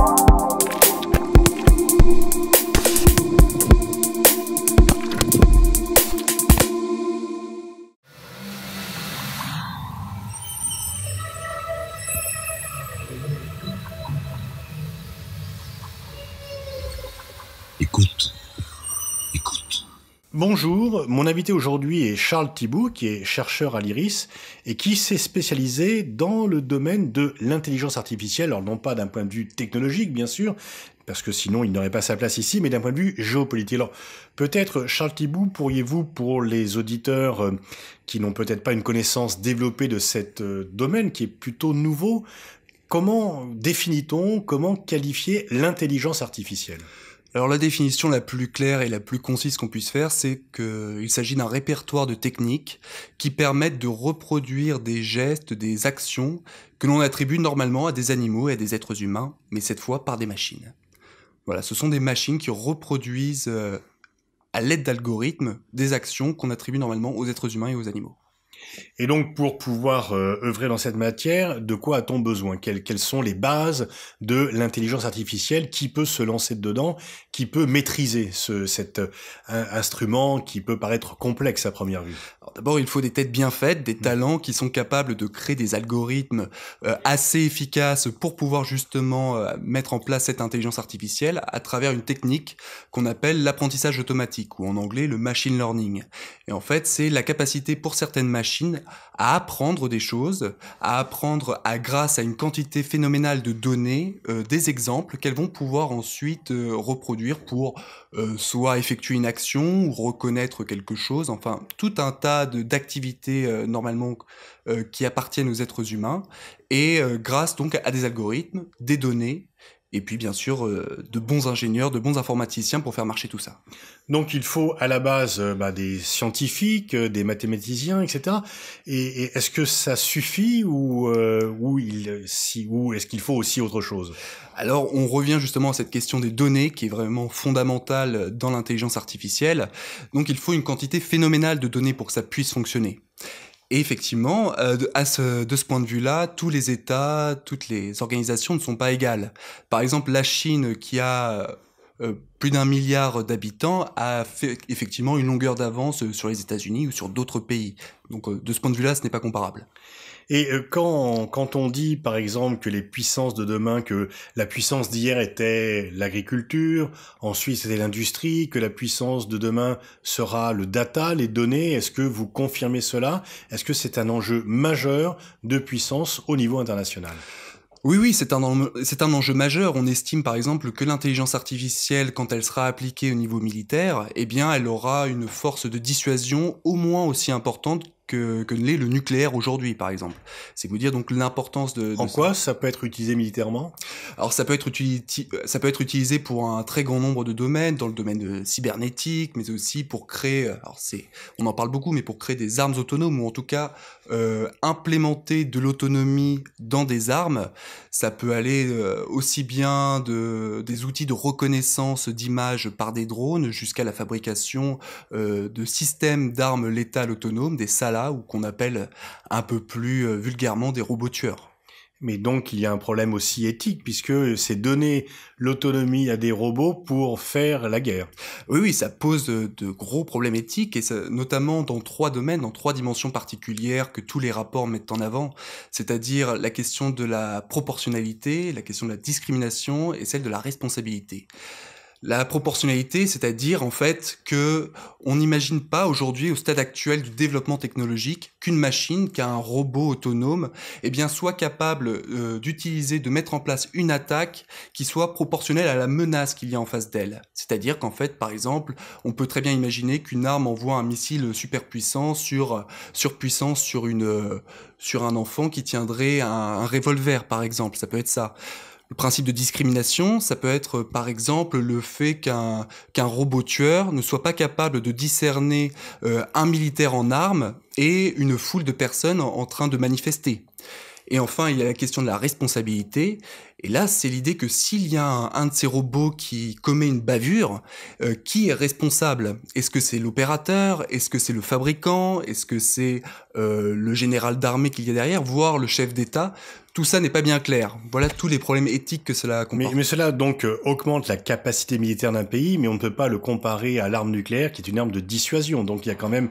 you Bonjour, mon invité aujourd'hui est Charles Thibault, qui est chercheur à l'IRIS et qui s'est spécialisé dans le domaine de l'intelligence artificielle, alors non pas d'un point de vue technologique bien sûr, parce que sinon il n'aurait pas sa place ici, mais d'un point de vue géopolitique. Alors peut-être Charles Thibault, pourriez-vous pour les auditeurs euh, qui n'ont peut-être pas une connaissance développée de cet euh, domaine qui est plutôt nouveau, comment définit-on, comment qualifier l'intelligence artificielle alors la définition la plus claire et la plus concise qu'on puisse faire, c'est qu'il s'agit d'un répertoire de techniques qui permettent de reproduire des gestes, des actions que l'on attribue normalement à des animaux et à des êtres humains, mais cette fois par des machines. Voilà, ce sont des machines qui reproduisent euh, à l'aide d'algorithmes des actions qu'on attribue normalement aux êtres humains et aux animaux. Et donc, pour pouvoir euh, œuvrer dans cette matière, de quoi a-t-on besoin quelles, sont les bases de l'intelligence artificielle Qui peut se lancer dedans Qui peut maîtriser ce, cet euh, instrument qui peut paraître complexe à première vue D'abord, il faut des têtes bien faites, des mmh. talents qui sont capables de créer des algorithmes euh, assez efficaces pour pouvoir justement mettre en place cette intelligence artificielle à travers une technique qu'on appelle l'apprentissage automatique, ou en anglais le machine learning. Et en fait, c'est la capacité pour certaines machines à apprendre des choses, à apprendre à, grâce à une quantité phénoménale de données, euh, des exemples qu'elles vont pouvoir ensuite euh, reproduire pour euh, soit effectuer une action ou reconnaître quelque chose, enfin tout un tas d'activités normalement qui appartiennent aux êtres humains, et grâce donc à des algorithmes, des données et puis bien sûr euh, de bons ingénieurs, de bons informaticiens pour faire marcher tout ça. Donc il faut à la base euh, bah, des scientifiques, euh, des mathématiciens, etc. Et, et est-ce que ça suffit ou, ou, il, si, ou est-ce qu'il faut aussi autre chose Alors on revient justement à cette question des données qui est vraiment fondamentale dans l'intelligence artificielle. Donc il faut une quantité phénoménale de données pour que ça puisse fonctionner. Et effectivement, euh, de, ce, ce point de vue-là, tous les États, toutes les organisations ne sont pas égales. Par exemple, la Chine, qui a euh, plus d'un milliard d'habitants, a fait effectivement une longueur d'avance sur les États-Unis ou sur d'autres pays. Donc euh, de ce point de vue-là, ce n'est pas comparable. Et euh, quand, quand on dit, par exemple, que les puissances de demain, que la puissance d'hier était l'agriculture, Suisse c'était l'industrie, que la puissance de demain sera le data, les données, est-ce que vous confirmez cela Est-ce que c'est un enjeu majeur de puissance au niveau international oui, oui, c'est un, c'est un enjeu majeur. On estime par exemple que l'intelligence artificielle, quand elle sera appliquée au niveau militaire, eh bien, elle aura une force de dissuasion au moins aussi importante que, que l'est le nucléaire aujourd'hui, par exemple. C'est vous dire donc l'importance de, En quoi ça. peut être utilisé militairement Alors ça peut être utilisé, ça peut être utilisé pour un très grand nombre de domaines, dans le domaine cybernétique, mais aussi pour créer. Alors c'est, on en parle beaucoup, mais pour créer des armes autonomes ou en tout cas euh, implémenter de l'autonomie dans des armes. Ça peut aller euh, aussi bien de des outils de reconnaissance d'images par des drones jusqu'à la fabrication euh, de systèmes d'armes létales autonomes, des salas ou qu'on appelle un peu plus euh, vulgairement des robots tueurs. Mais donc il y a un problème aussi éthique puisque c'est donner l'autonomie à des robots pour faire la guerre. Oui, oui, ça pose de, gros problèmes éthiques et notamment dans trois domaines, dans trois dimensions particulières que tous les rapports mettent en avant, c'est-à-dire la question de la proportionnalité, la question de la discrimination et celle de la responsabilité. La proportionnalité, c'est-à-dire en fait que on n'imagine pas aujourd'hui au stade actuel du développement technologique qu'une machine, qu'un robot autonome, eh bien soit capable euh, d'utiliser, de mettre en place une attaque qui soit proportionnelle à la menace qu'il y a en face d'elle. C'est-à-dire qu'en fait, par exemple, on peut très bien imaginer qu'une arme envoie un missile superpuissant puissant sur surpuissant sur une euh, sur un enfant qui tiendrait un revolver, par exemple. Ça peut être ça. Le principe de discrimination, ça peut être euh, par exemple le fait qu'un qu'un robot tueur ne soit pas capable de discerner euh, un militaire en armes et une foule de personnes en, train de manifester. Et enfin, il y a la question de la responsabilité. Et là, c'est l'idée que s'il y a un, de ces robots qui commet une bavure, euh, qui est responsable Est-ce que c'est l'opérateur Est-ce que c'est le fabricant Est-ce que c'est euh, le général d'armée qu'il y a derrière, voire le chef d'État. Tout ça n'est pas bien clair. Voilà tous les problèmes éthiques que cela comporte. Mais, mais cela donc euh, augmente la capacité militaire d'un pays, mais on ne peut pas le comparer à l'arme nucléaire, qui est une arme de dissuasion. Donc il y a quand même,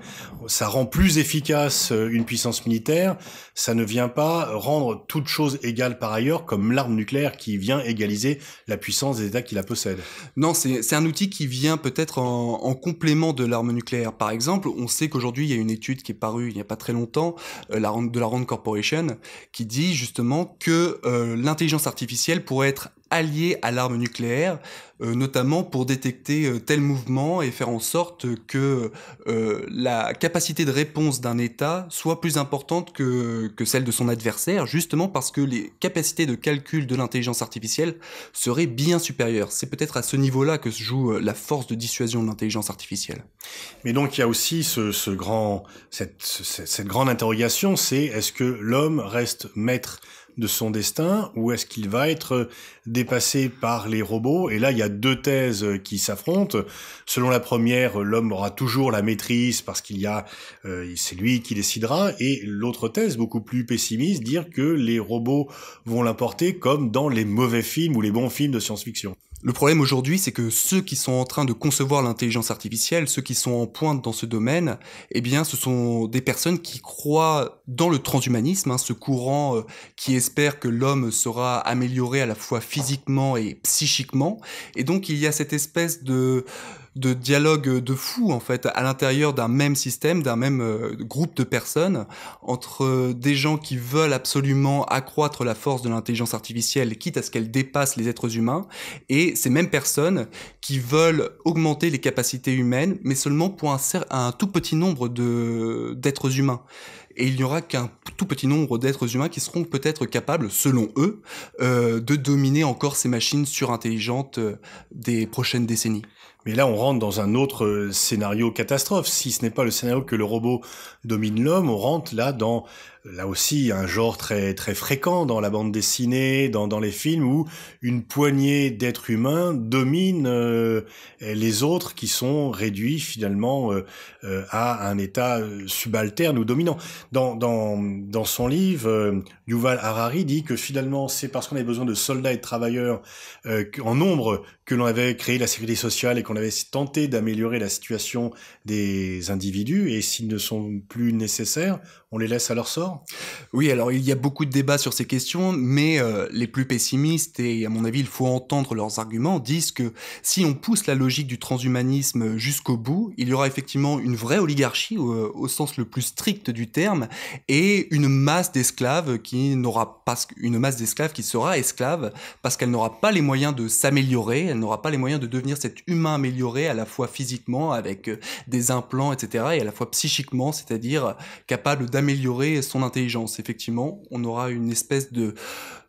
ça rend plus efficace euh, une puissance militaire. Ça ne vient pas rendre toute chose égale par ailleurs, comme l'arme nucléaire qui vient égaliser la puissance des États qui la possèdent. Non, c'est un outil qui vient peut-être en, en complément de l'arme nucléaire. Par exemple, on sait qu'aujourd'hui il y a une étude qui est parue il n'y a pas très longtemps euh, la, de la Rand Corporation, qui dit justement que euh, l'intelligence artificielle pourrait être alliés à l'arme nucléaire, euh, notamment pour détecter euh, tel mouvement et faire en sorte que euh, la capacité de réponse d'un État soit plus importante que, que celle de son adversaire, justement parce que les capacités de calcul de l'intelligence artificielle seraient bien supérieures. C'est peut-être à ce niveau-là que se joue la force de dissuasion de l'intelligence artificielle. Mais donc il y a aussi ce, grand, cette grande interrogation, c'est est-ce que l'homme reste maître de son destin ou est-ce qu'il va être euh, dépassé par les robots Et là, il y a deux thèses euh, qui s'affrontent. Selon la première, euh, l'homme aura toujours la maîtrise parce qu'il y a, c'est lui qui décidera. Et l'autre thèse, beaucoup plus pessimiste, dire que les robots vont l'importer comme dans les mauvais films ou les bons films de science-fiction. Le problème aujourd'hui, c'est que ceux qui sont en train de concevoir l'intelligence artificielle, ceux qui sont en pointe dans ce domaine, eh bien, ce sont des personnes qui croient dans le transhumanisme, hein, ce courant euh, qui espère que l'homme sera amélioré à la fois physiquement et psychiquement. Et donc, il y a cette espèce de de dialogue de fou en fait à l'intérieur d'un même système, d'un même euh, groupe de personnes entre des gens qui veulent absolument accroître la force de l'intelligence artificielle quitte à ce qu'elle dépasse les êtres humains et ces mêmes personnes qui veulent augmenter les capacités humaines mais seulement pour un, un tout petit nombre de d'êtres humains et il n'y aura qu'un tout petit nombre d'êtres humains qui seront peut-être capables, selon eux, euh, de dominer encore ces machines surintelligentes euh, des prochaines décennies. Mais là, on rentre dans un autre euh, scénario catastrophe. Si ce n'est pas le scénario que le robot domine l'homme, on rentre là dans là aussi un genre très très fréquent dans la bande dessinée, dans, dans les films où une poignée d'êtres humains dominent euh, les autres qui sont réduits finalement euh, euh, à un état subalterne ou dominant. Dans dans dans son livre, Yuval Harari dit que finalement c'est parce qu'on avait besoin de soldats et de travailleurs en nombre que l'on avait créé la sécurité sociale et qu'on avait tenté d'améliorer la situation des individus et s'ils ne sont plus nécessaires, on les laisse à leur sort. Oui, alors il y a beaucoup de débats sur ces questions, mais euh, les plus pessimistes, et à mon avis il faut entendre leurs arguments, disent que si on pousse la logique du transhumanisme jusqu'au bout, il y aura effectivement une vraie oligarchie au, sens le plus strict du terme, et une masse d'esclaves qui n'aura pas une masse d'esclaves qui sera esclave parce qu'elle n'aura pas les moyens de s'améliorer, elle n'aura pas les moyens de devenir cet humain amélioré à la fois physiquement avec euh, des implants, etc., et à la fois psychiquement, c'est-à-dire capable d'améliorer son intelligence. Effectivement, on aura une espèce de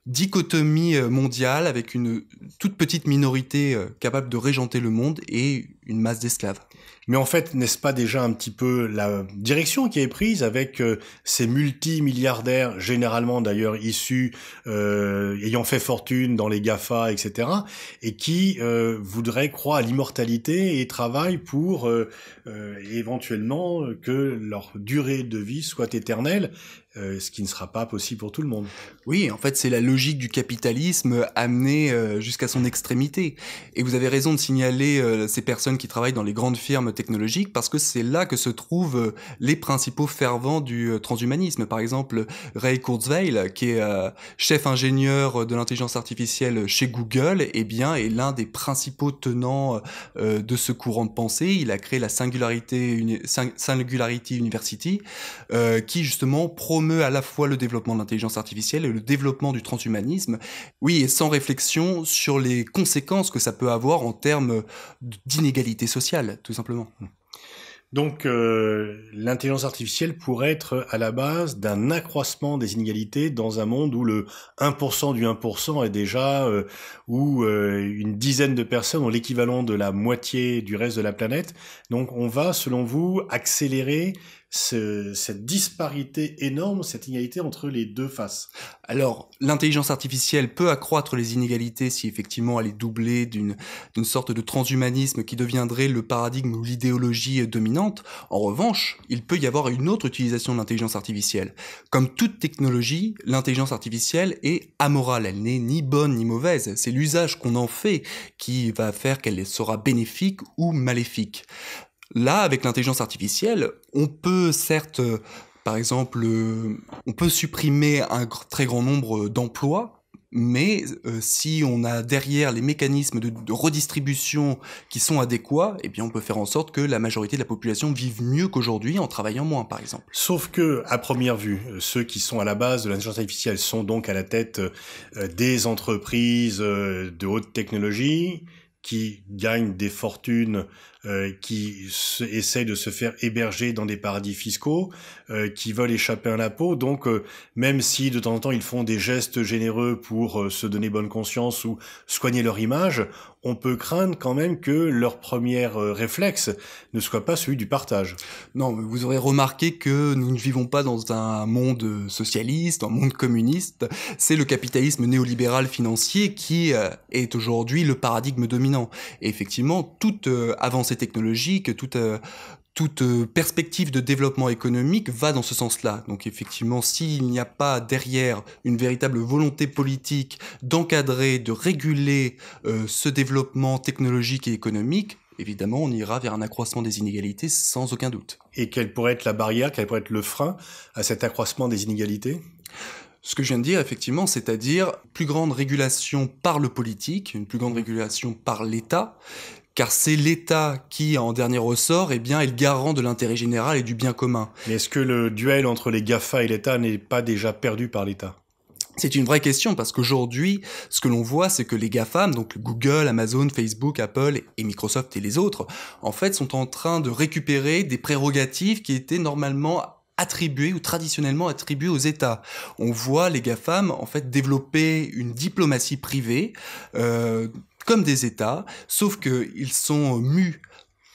dichotomie euh, mondiale avec une toute petite minorité euh, capable de régenter le monde et une masse d'esclaves. Mais en fait, n'est-ce pas déjà un petit peu la direction qui est prise avec euh, ces multimilliardaires, généralement d'ailleurs issus, euh, ayant fait fortune dans les GAFA, etc., et qui euh, voudraient croire à l'immortalité et travaillent pour éventuellement que leur durée de vie soit éternelle euh, ce qui ne sera pas possible pour tout le monde. Oui, en fait, c'est la logique du capitalisme amenée euh, jusqu'à son extrémité. Et vous avez raison de signaler euh, ces personnes qui travaillent dans les grandes firmes technologiques parce que c'est là que se trouvent les principaux fervents du transhumanisme. Par exemple, Ray Kurzweil, qui est chef ingénieur de l'intelligence artificielle chez Google, eh bien, est l'un des principaux tenants de ce courant de pensée. Il a créé la Singularity, Singularity University, qui justement pro à la fois le développement de l'intelligence artificielle et le développement du transhumanisme, oui, et sans réflexion sur les conséquences que ça peut avoir en termes d'inégalité sociale, tout simplement. Donc euh, l'intelligence artificielle pourrait être à la base d'un accroissement des inégalités dans un monde où le 1% du 1% est déjà, euh, où euh, une dizaine de personnes ont l'équivalent de la moitié du reste de la planète. Donc on va, selon vous, accélérer ce, cette disparité énorme, cette inégalité entre les deux faces Alors, l'intelligence artificielle peut accroître les inégalités si effectivement elle est doublée d'une sorte de transhumanisme qui deviendrait le paradigme ou l'idéologie dominante. En revanche, il peut y avoir une autre utilisation de l'intelligence artificielle. Comme toute technologie, l'intelligence artificielle est amorale, elle n'est ni bonne ni mauvaise, c'est l'usage qu'on en fait qui va faire qu'elle sera bénéfique ou maléfique. Là, avec l'intelligence artificielle, on peut certes, euh, par exemple, euh, on peut supprimer un très grand nombre euh, d'emplois, mais si on a derrière les mécanismes de, redistribution qui sont adéquats, et eh bien on peut faire en sorte que la majorité de la population vive mieux qu'aujourd'hui en travaillant moins, par exemple. Sauf que, à première vue, ceux qui sont à la base de l'intelligence artificielle sont donc à la tête des entreprises de haute technologie qui gagnent des fortunes euh, qui essayent de se faire héberger dans des paradis fiscaux, euh, qui veulent échapper à l'impôt. Donc, euh, même si de temps en temps ils font des gestes généreux pour se donner bonne conscience ou soigner leur image, on peut craindre quand même que leur premier réflexe ne soit pas celui du partage. Non, mais vous aurez remarqué que nous ne vivons pas dans un monde socialiste, un monde communiste. C'est le capitalisme néolibéral financier qui est aujourd'hui le paradigme dominant. Et effectivement, toute avancée Technologique, technologiques, toute, euh, toute euh, perspective de développement économique va dans ce sens-là. Donc effectivement, s'il n'y a pas derrière une véritable volonté politique d'encadrer, de réguler euh, ce développement technologique et économique, évidemment, on ira vers un accroissement des inégalités sans aucun doute. Et quelle pourrait être la barrière, quel pourrait être le frein à cet accroissement des inégalités ce que je viens de dire, effectivement, c'est-à-dire plus grande régulation par le politique, une plus grande régulation par l'État, car c'est l'État qui, en dernier ressort, et eh bien, est le garant de l'intérêt général et du bien commun. Mais est-ce que le duel entre les GAFA et l'État n'est pas déjà perdu par l'État c'est une vraie question parce qu'aujourd'hui, ce que l'on voit, c'est que les GAFAM, donc Google, Amazon, Facebook, Apple et Microsoft et les autres, en fait, sont en train de récupérer des prérogatives qui étaient normalement attribuées ou traditionnellement attribuées aux États. On voit les GAFAM en fait développer une diplomatie privée euh, comme des États, sauf qu'ils sont mus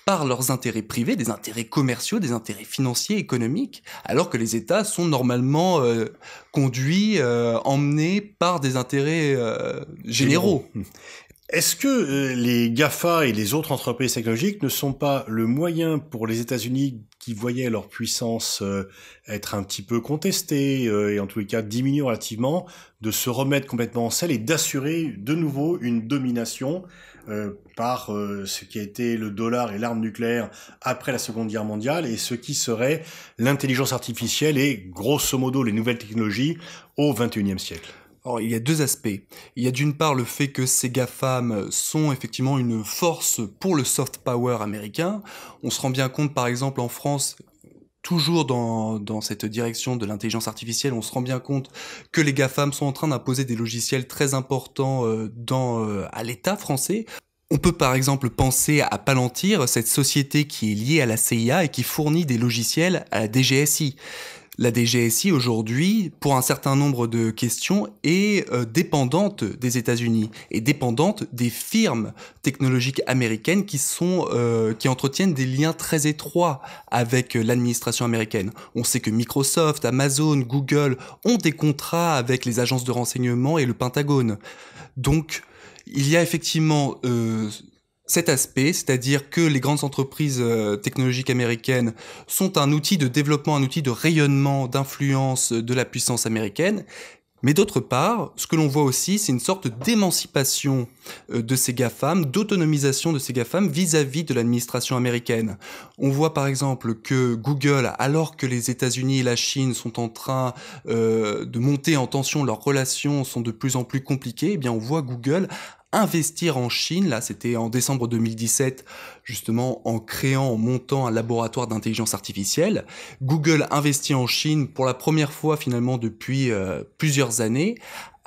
par leurs intérêts privés, des intérêts commerciaux, des intérêts financiers, économiques, alors que les États sont normalement euh, conduits, euh, emmenés par des intérêts euh, généraux. Est-ce que les GAFA et les autres entreprises technologiques ne sont pas le moyen pour les États-Unis qui voyaient leur puissance euh, être un petit peu contestée euh, et en tous les cas diminuer relativement, de se remettre complètement en selle et d'assurer de nouveau une domination euh, par ce qui a été le dollar et l'arme nucléaire après la Seconde Guerre mondiale et ce qui serait l'intelligence artificielle et grosso modo les nouvelles technologies au XXIe siècle. Alors, il y a deux aspects. Il y a d'une part le fait que ces GAFAM sont effectivement une force pour le soft power américain. On se rend bien compte, par exemple, en France, toujours dans, cette direction de l'intelligence artificielle, on se rend bien compte que les GAFAM sont en train d'imposer des logiciels très importants euh, euh, à l'État français. On peut par exemple penser à Palantir, cette société qui est liée à la CIA et qui fournit des logiciels à la DGSI. La DGSI aujourd'hui, pour un certain nombre de questions, est euh, dépendante des États-Unis et dépendante des firmes technologiques américaines qui sont euh, qui entretiennent des liens très étroits avec euh, l'administration américaine. On sait que Microsoft, Amazon, Google ont des contrats avec les agences de renseignement et le Pentagone. Donc il y a effectivement cet aspect, c'est-à-dire que les grandes entreprises euh, technologiques américaines sont un outil de développement, un outil de rayonnement, d'influence euh, de la puissance américaine. Mais d'autre part, ce que l'on voit aussi, c'est une sorte d'émancipation euh, de ces GAFAM, d'autonomisation de ces GAFAM vis-à-vis de l'administration américaine. On voit par exemple que Google, alors que les États-Unis et la Chine sont en train de monter en tension, leurs relations sont de plus en plus compliquées, eh bien on voit Google investir en Chine. Là, c'était en décembre 2017, justement en créant, en montant un laboratoire d'intelligence artificielle. Google investit en Chine pour la première fois finalement depuis euh, plusieurs années,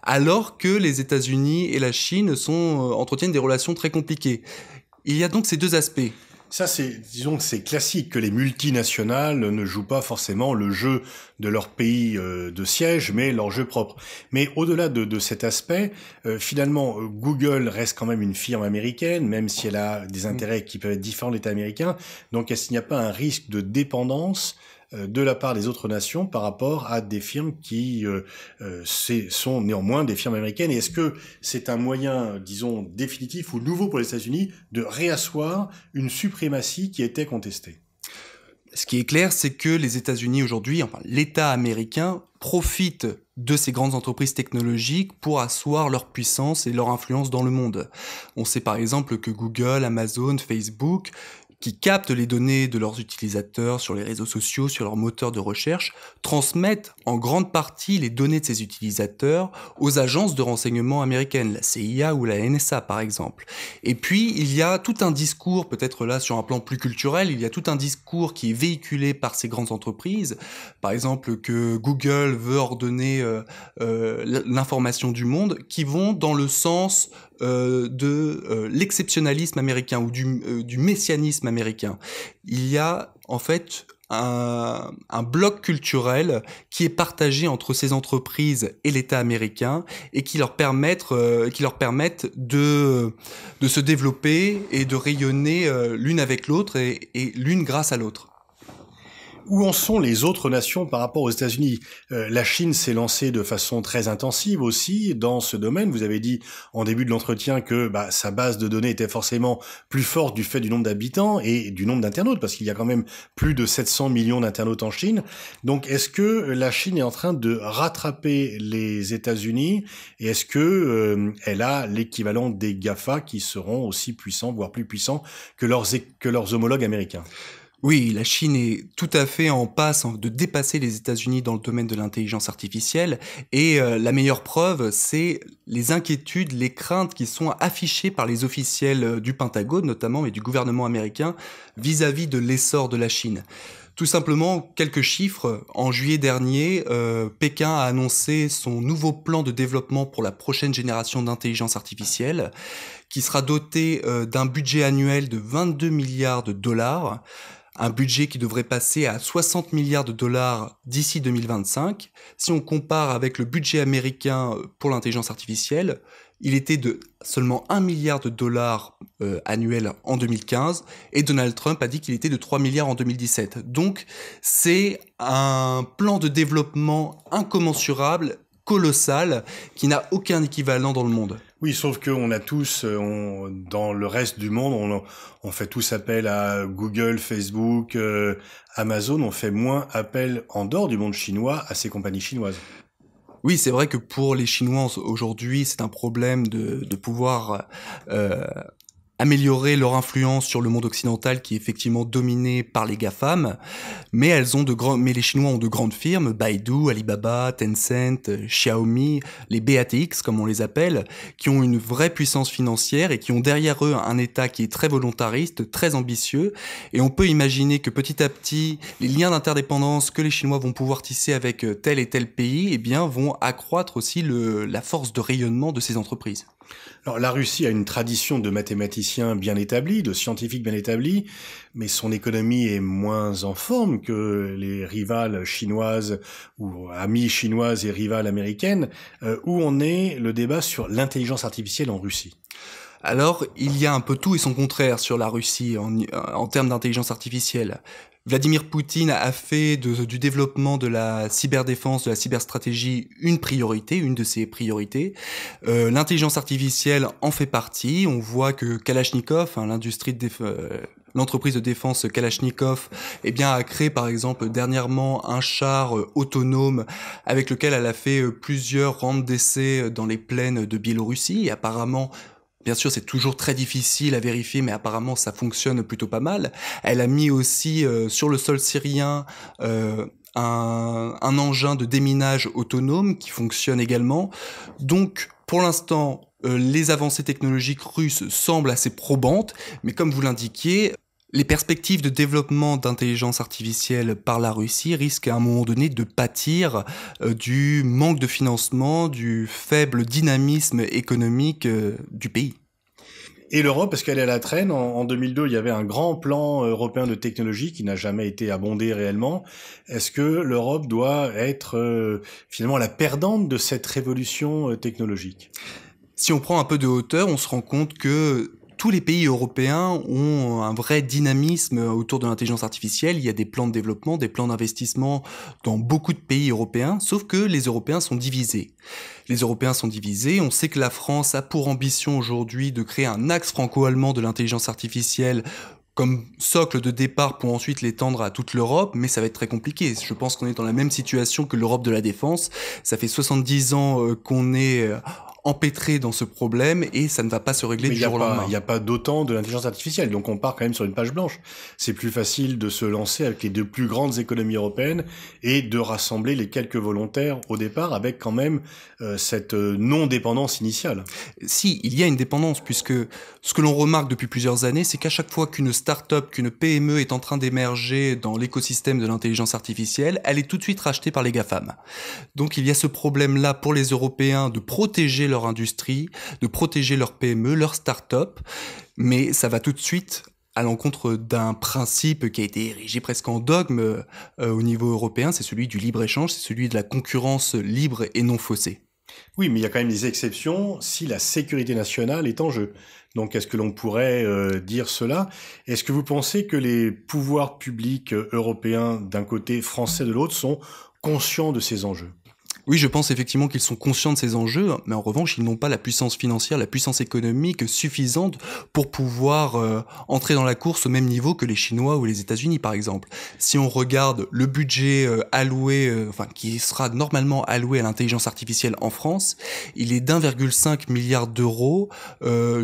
alors que les États-Unis et la Chine sont, euh, entretiennent des relations très compliquées. Il y a donc ces deux aspects. Ça, c'est, disons que c'est classique que les multinationales ne jouent pas forcément le jeu de leur pays euh, de siège, mais leur jeu propre. Mais au-delà de, de, cet aspect, euh, finalement, euh, Google reste quand même une firme américaine, même si elle a des mm. intérêts qui peuvent être différents de l'État américain. Donc, est-ce qu'il n'y a pas un risque de dépendance euh, de la part des autres nations par rapport à des firmes qui euh, euh, sont néanmoins des firmes américaines. Et est-ce que c'est un moyen, disons, définitif ou nouveau pour les États-Unis de réasseoir une suprématie qui était contestée ce qui est clair, c'est que les États-Unis aujourd'hui, l'État américain, profite de ces grandes entreprises technologiques pour asseoir leur puissance et leur influence dans le monde. On sait par exemple que Google, Amazon, Facebook qui captent les données de leurs utilisateurs sur les réseaux sociaux, sur leurs moteurs de recherche, transmettent en grande partie les données de ces utilisateurs aux agences de renseignement américaines, la CIA ou la NSA par exemple. Et puis, il y a tout un discours, peut-être là sur un plan plus culturel, il y a tout un discours qui est véhiculé par ces grandes entreprises, par exemple que Google veut ordonner euh, euh, l'information du monde, qui vont dans le sens euh, de euh, l'exceptionnalisme américain ou euh, du, messianisme américain. Il y a en fait un, bloc culturel qui est partagé entre ces entreprises et l'État américain et qui leur permettent, qui leur permettent de, de se développer et de rayonner l'une avec l'autre et l'une grâce à l'autre où en sont les autres nations par rapport aux États-Unis euh, La Chine s'est lancée de façon très intensive aussi dans ce domaine. Vous avez dit en début de l'entretien que bah, sa base de données était forcément plus forte du fait du nombre d'habitants et du nombre d'internautes, parce qu'il y a quand même plus de 700 millions d'internautes en Chine. Donc est-ce que la Chine est en train de rattraper les États-Unis et est-ce que euh, elle a l'équivalent des GAFA qui seront aussi puissants, voire plus puissants que leurs, que leurs homologues américains oui, la Chine est tout à fait en passe de dépasser les États-Unis dans le domaine de l'intelligence artificielle et euh, la meilleure preuve, c'est les inquiétudes, les craintes qui sont affichées par les officiels euh, du Pentagone notamment et du gouvernement américain vis-à-vis de l'essor de la Chine. Tout simplement, quelques chiffres. En juillet dernier, euh, Pékin a annoncé son nouveau plan de développement pour la prochaine génération d'intelligence artificielle, qui sera doté d'un budget annuel de 22 milliards de dollars un budget qui devrait passer à 60 milliards de dollars d'ici 2025. Si on compare avec le budget américain euh, pour l'intelligence artificielle, il était de seulement 1 milliard de dollars euh, annuel annuels en 2015 et Donald Trump a dit qu'il était de 3 milliards en 2017. Donc c'est un plan de développement incommensurable, colossal, qui n'a aucun équivalent dans le monde. Oui, sauf qu'on a tous, euh, dans le reste du monde, on, on fait tous appel à Google, Facebook, euh, Amazon, on fait moins appel en dehors du monde chinois à ces compagnies chinoises. Oui, c'est vrai que pour les Chinois aujourd'hui, c'est un problème de, pouvoir euh, améliorer leur influence sur le monde occidental qui est effectivement dominé par les GAFAM, mais elles ont de grands, mais les Chinois ont de grandes firmes, Baidu, Alibaba, Tencent, Xiaomi, les BATX comme on les appelle, qui ont une vraie puissance financière et qui ont derrière eux un État qui est très volontariste, très ambitieux, et on peut imaginer que petit à petit, les liens d'interdépendance que les Chinois vont pouvoir tisser avec tel et tel pays, eh bien, vont accroître aussi la force de rayonnement de ces entreprises. Alors la Russie a une tradition de mathématiciens bien établis, de scientifiques bien établis, mais son économie est moins en forme que les rivales chinoises ou amies chinoises et rivales américaines, euh, où on est le débat sur l'intelligence artificielle en Russie. Alors, il y a un peu tout et son contraire sur la Russie en termes d'intelligence artificielle. Vladimir Poutine a fait du développement de la cyberdéfense, de la cyberstratégie, une priorité, une de ses priorités. Euh, l'intelligence artificielle en fait partie. On voit que Kalachnikov, hein, l'industrie de euh, l'entreprise de défense Kalachnikov eh bien, a créé par exemple dernièrement un char euh, autonome avec lequel elle a fait plusieurs rangs d'essais dans les plaines de Biélorussie. apparemment, Bien sûr, c'est toujours très difficile à vérifier, mais apparemment ça fonctionne plutôt pas mal. Elle a mis aussi euh, sur le sol syrien euh, un, engin de déminage autonome qui fonctionne également. Donc, pour l'instant, euh, les avancées technologiques russes semblent assez probantes, mais comme vous l'indiquiez, les perspectives de développement d'intelligence artificielle par la Russie risquent à un moment donné de pâtir euh, du manque de financement, du faible dynamisme économique euh, du pays. Et l'Europe, parce qu'elle est à la traîne, en, 2002, il y avait un grand plan européen de technologie qui n'a jamais été abondé réellement. Est-ce que l'Europe doit être euh, finalement la perdante de cette révolution technologique si on prend un peu de hauteur, on se rend compte que tous les pays européens ont un vrai dynamisme autour de l'intelligence artificielle. Il y a des plans de développement, des plans d'investissement dans beaucoup de pays européens, sauf que les Européens sont divisés. Les Européens sont divisés. On sait que la France a pour ambition aujourd'hui de créer un axe franco-allemand de l'intelligence artificielle comme socle de départ pour ensuite l'étendre à toute l'Europe, mais ça va être très compliqué. Je pense qu'on est dans la même situation que l'Europe de la défense. Ça fait 70 ans euh, qu'on est euh, empêtrés dans ce problème et ça ne va pas se régler du jour au lendemain. Il n'y a pas d'autant de l'intelligence artificielle, donc on part quand même sur une page blanche. C'est plus facile de se lancer avec les deux plus grandes économies européennes et de rassembler les quelques volontaires au départ avec quand même euh, cette euh, non-dépendance initiale. Si, il y a une dépendance, puisque ce que l'on remarque depuis plusieurs années, c'est qu'à chaque fois qu'une start-up, qu'une PME est en train d'émerger dans l'écosystème de l'intelligence artificielle, elle est tout de suite rachetée par les GAFAM. Donc il y a ce problème-là pour les Européens de protéger leur industrie, de protéger leurs PME, leur start-up, mais ça va tout de suite à l'encontre d'un principe qui a été érigé presque en dogme euh, au niveau européen, c'est celui du libre-échange, c'est celui de la concurrence libre et non faussée. Oui, mais il y a quand même des exceptions si la sécurité nationale est en jeu. Donc est-ce que l'on pourrait euh, dire cela Est-ce que vous pensez que les pouvoirs publics euh, européens d'un côté, français de l'autre, sont conscients de ces enjeux oui, je pense effectivement qu'ils sont conscients de ces enjeux, mais en revanche, ils n'ont pas la puissance financière, la puissance économique suffisante pour pouvoir euh, entrer dans la course au même niveau que les Chinois ou les États-Unis, par exemple. Si on regarde le budget euh, alloué, euh, enfin, qui sera normalement alloué à l'intelligence artificielle en France, il est d'1,5 milliard d'euros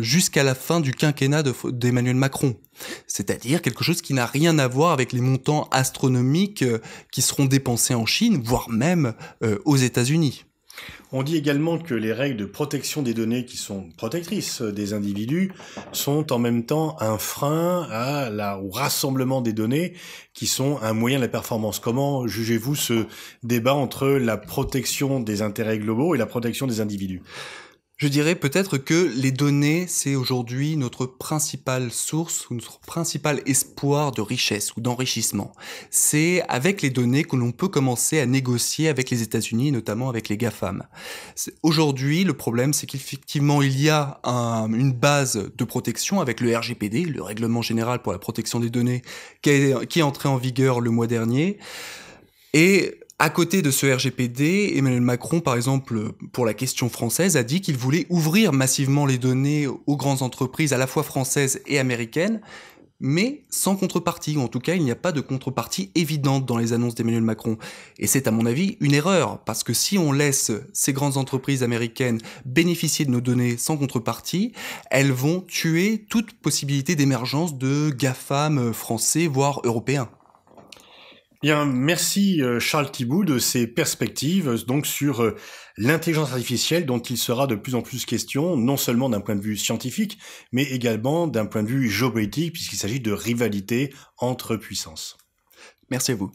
jusqu'à la fin du quinquennat d'Emmanuel Macron. C'est-à-dire quelque chose qui n'a rien à voir avec les montants astronomiques euh, qui seront dépensés en Chine, voire même euh, aux États-Unis. On dit également que les règles de protection des données qui sont protectrices euh, des individus sont en même temps un frein à la, au rassemblement des données qui sont un moyen de la performance. Comment jugez-vous ce débat entre la protection des intérêts globaux et la protection des individus je dirais peut-être que les données, c'est aujourd'hui notre principale source ou notre principal espoir de richesse ou d'enrichissement. C'est avec les données que l'on peut commencer à négocier avec les États-Unis, notamment avec les GAFAM. Aujourd'hui, le problème, c'est qu'effectivement, il y a une base de protection avec le RGPD, le Règlement général pour la protection des données, qui est, qui est entré en vigueur le mois dernier. Et à côté de ce RGPD, Emmanuel Macron, par exemple, pour la question française, a dit qu'il voulait ouvrir massivement les données aux grandes entreprises, à la fois françaises et américaines, mais sans contrepartie, en tout cas il n'y a pas de contrepartie évidente dans les annonces d'Emmanuel Macron. Et c'est à mon avis une erreur, parce que si on laisse ces grandes entreprises américaines bénéficier de nos données sans contrepartie, elles vont tuer toute possibilité d'émergence de GAFAM français, voire européens. Bien, merci euh, Charles Thibault de ses perspectives donc sur euh, l'intelligence artificielle dont il sera de plus en plus question, non seulement d'un point de vue scientifique, mais également d'un point de vue géopolitique puisqu'il s'agit de rivalité entre puissances. Merci à vous.